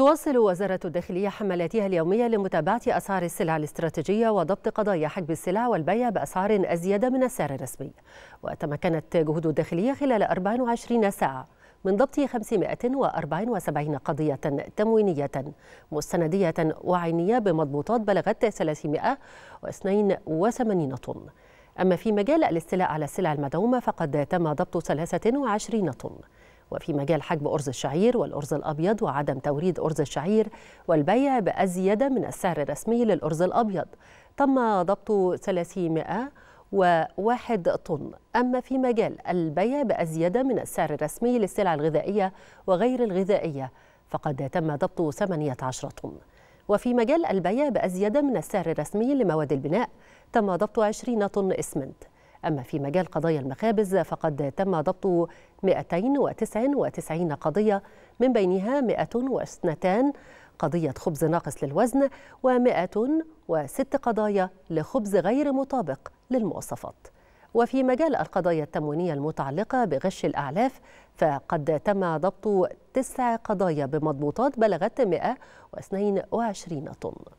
تواصل وزارة الداخلية حملاتها اليومية لمتابعة أسعار السلع الاستراتيجية وضبط قضايا حجب السلع والبيع بأسعار أزيد من السعر الرسمي وتمكنت جهود الداخلية خلال 24 ساعة من ضبط 574 قضية تموينية مستندية وعينية بمضبوطات بلغت 382 طن أما في مجال الاستيلاء على السلع المدعومة فقد تم ضبط 23 طن وفي مجال حجب أرز الشعير والأرز الأبيض وعدم توريد أرز الشعير والبيع بأزيد من السعر الرسمي للأرز الأبيض تم ضبط 300 وواحد طن أما في مجال البيع بأزيد من السعر الرسمي للسلع الغذائية وغير الغذائية فقد تم ضبط 18 طن وفي مجال البيع بأزيد من السعر الرسمي لمواد البناء تم ضبط 20 طن إسمنت أما في مجال قضايا المخابز فقد تم ضبط 299 قضية من بينها 102 قضية خبز ناقص للوزن و106 قضايا لخبز غير مطابق للمواصفات وفي مجال القضايا التموينية المتعلقة بغش الأعلاف فقد تم ضبط تسع قضايا بمضبوطات بلغت 122 طن